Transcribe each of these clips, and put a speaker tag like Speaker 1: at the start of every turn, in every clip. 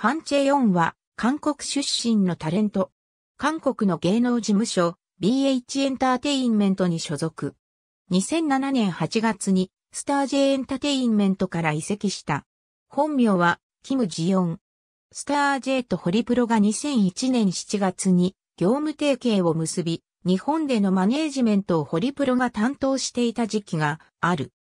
Speaker 1: ハン・チェヨンは韓国出身のタレント。
Speaker 2: 韓国の芸能事務所 BH エンターテインメントに所属。2007年8月にスタージェエンターテインメントから移籍した。本名はキム・ジヨン。スタージェとホリプロが2001年7月に業務提携を結び、日本でのマネージメントをホリプロが担当していた時期がある。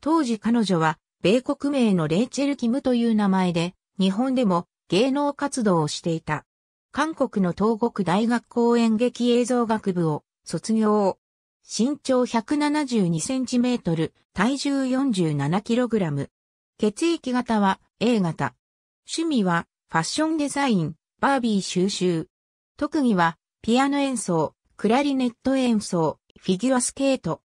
Speaker 2: 当時彼女は米国名のレイチェル・キムという名前で、日本でも芸能活動をしていた。韓国の東国大学公演劇映像学部を卒業。身長1 7 2トル、体重4 7ラム。血液型は A 型。趣味はファッションデザイン、バービー収集。特技はピアノ演奏、クラリネット演奏、フィギュアスケート。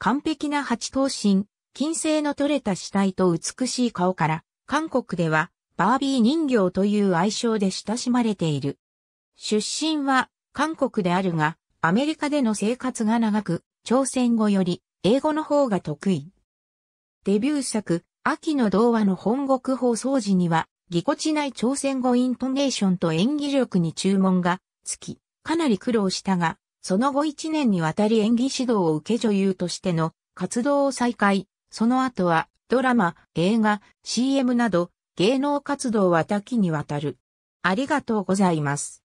Speaker 2: 完璧な八頭身、金星の取れた死体と美しい顔から、韓国ではバービー人形という愛称で親しまれている。出身は韓国であるが、アメリカでの生活が長く、朝鮮語より英語の方が得意。デビュー作、秋の童話の本国放送時には、ぎこちない朝鮮語イントネーションと演技力に注文がつき、かなり苦労したが、その後1年にわたり演技指導を受け女優としての活動を再開、その後はドラマ、映画、CM など芸
Speaker 1: 能活動は多岐にわたる。ありがとうございます。